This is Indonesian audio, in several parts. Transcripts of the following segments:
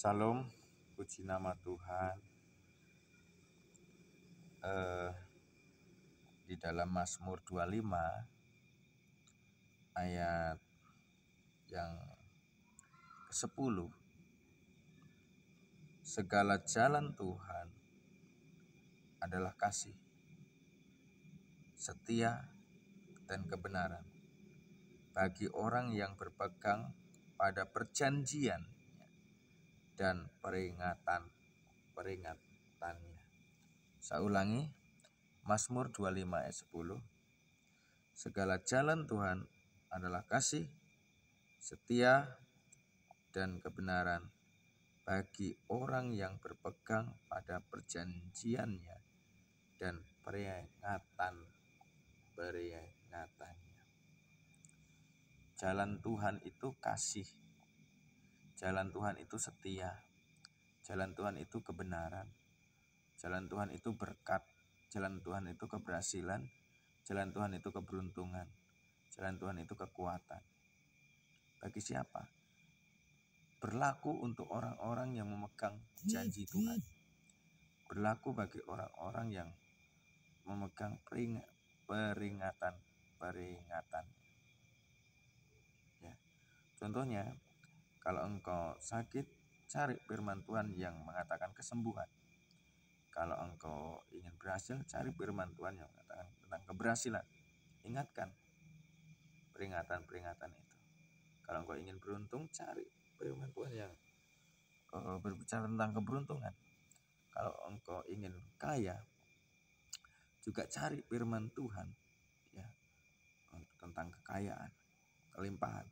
Salam, puji nama Tuhan. Eh, di dalam Mazmur 25 ayat yang ke-10 Segala jalan Tuhan adalah kasih, setia, dan kebenaran bagi orang yang berpegang pada perjanjian dan peringatan peringatannya. Saya ulangi, Mazmur 25 ayat 10. Segala jalan Tuhan adalah kasih, setia, dan kebenaran bagi orang yang berpegang pada perjanjiannya dan peringatan peringatannya. Jalan Tuhan itu kasih, Jalan Tuhan itu setia. Jalan Tuhan itu kebenaran. Jalan Tuhan itu berkat. Jalan Tuhan itu keberhasilan. Jalan Tuhan itu keberuntungan. Jalan Tuhan itu kekuatan. Bagi siapa? Berlaku untuk orang-orang yang memegang janji Tuhan. Berlaku bagi orang-orang yang memegang peringatan peringatan. Ya. Contohnya kalau engkau sakit, cari firman Tuhan yang mengatakan kesembuhan. Kalau engkau ingin berhasil, cari firman Tuhan yang mengatakan tentang keberhasilan. Ingatkan peringatan-peringatan itu. Kalau engkau ingin beruntung, cari firman Tuhan yang eh, berbicara tentang keberuntungan. Kalau engkau ingin kaya, juga cari firman Tuhan ya tentang kekayaan, kelimpahan.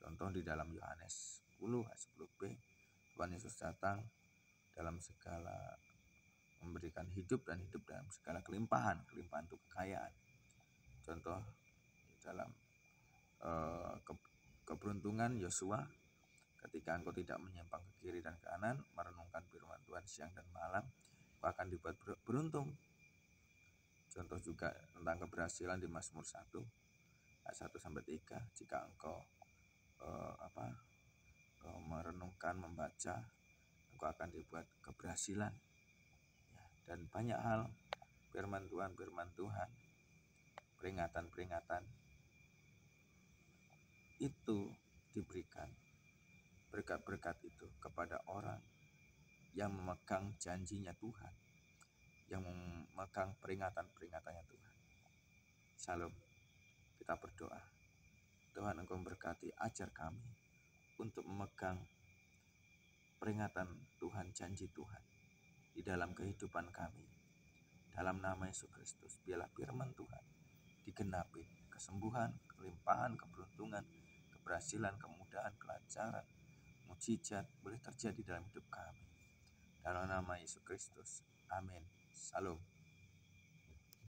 Contoh di dalam Yohanes 10 ayat 10b, Tuhan Yesus datang dalam segala memberikan hidup dan hidup dalam segala kelimpahan, kelimpahan untuk kekayaan. Contoh dalam uh, ke, keberuntungan Yosua ketika engkau tidak menyimpang ke kiri dan ke kanan, merenungkan firman Tuhan siang dan malam, engkau akan dibuat beruntung. Contoh juga tentang keberhasilan di Mazmur 1 ayat 1 sampai 3, jika engkau uh, apa uh, merenungkan membaca engkau akan dibuat keberhasilan ya, dan banyak hal firman Tuhan firman Tuhan peringatan peringatan itu diberikan berkat-berkat itu kepada orang yang memegang janjinya Tuhan yang memegang peringatan-peringatannya Tuhan salam kita berdoa Tuhan Engkau memberkati, ajar kami untuk memegang peringatan Tuhan, janji Tuhan di dalam kehidupan kami. Dalam nama Yesus Kristus, biarlah firman Tuhan digenapi kesembuhan, kelimpahan, keberuntungan, keberhasilan, kemudahan, kelancaran, mujizat boleh terjadi dalam hidup kami. Dalam nama Yesus Kristus. Amin. Salam.